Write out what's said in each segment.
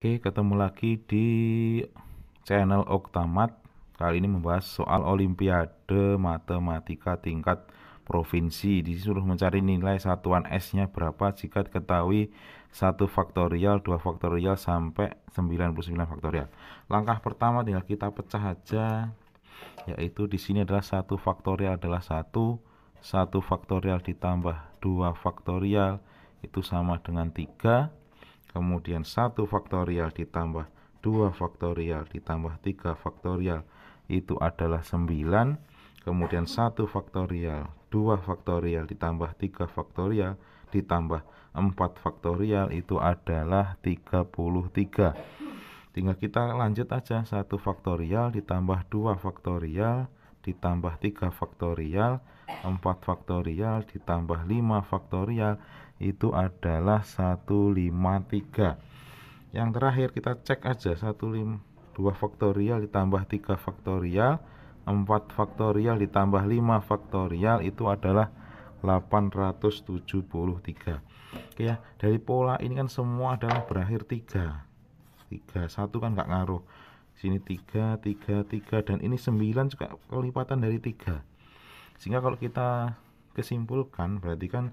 Oke, ketemu lagi di channel Oktamat. Kali ini membahas soal Olimpiade Matematika tingkat provinsi. Disuruh mencari nilai satuan S-nya berapa jika diketahui satu faktorial, dua faktorial, sampai 99 faktorial. Langkah pertama tinggal kita pecah aja, yaitu di sini adalah satu faktorial adalah satu satu faktorial ditambah dua faktorial itu sama dengan tiga kemudian 1 faktorial ditambah 2 faktorial ditambah 3 faktorial itu adalah 9 kemudian 1 faktorial 2 faktorial ditambah 3 faktorial ditambah 4 faktorial itu adalah 33 tinggal kita lanjut aja 1 faktorial ditambah 2 faktorial ditambah 3 faktorial 4 faktorial ditambah 5 faktorial itu adalah 153 yang terakhir kita cek aja 152 faktorial ditambah 3 faktorial 4 faktorial ditambah 5 faktorial itu adalah 873 Oke ya dari pola ini kan semua adalah berakhir 3 3 1 kan nggak ngaruh sini 3 3 3 dan ini 9 juga kelipatan dari 3 sehingga kalau kita kesimpulkan berarti kan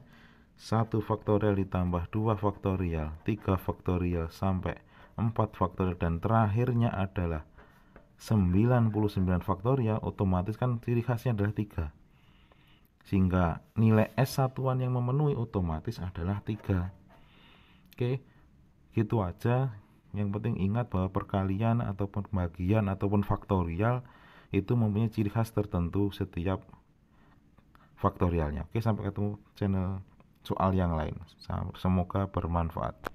1 faktorial ditambah 2 faktorial 3 faktorial sampai 4 faktorial dan terakhirnya adalah 99 faktorial otomatis kan ciri khasnya adalah 3 sehingga nilai S satuan yang memenuhi otomatis adalah 3 oke gitu aja yang penting ingat bahwa perkalian ataupun pembagian ataupun faktorial itu mempunyai ciri khas tertentu setiap faktorialnya. Oke, sampai ketemu channel soal yang lain. Semoga bermanfaat.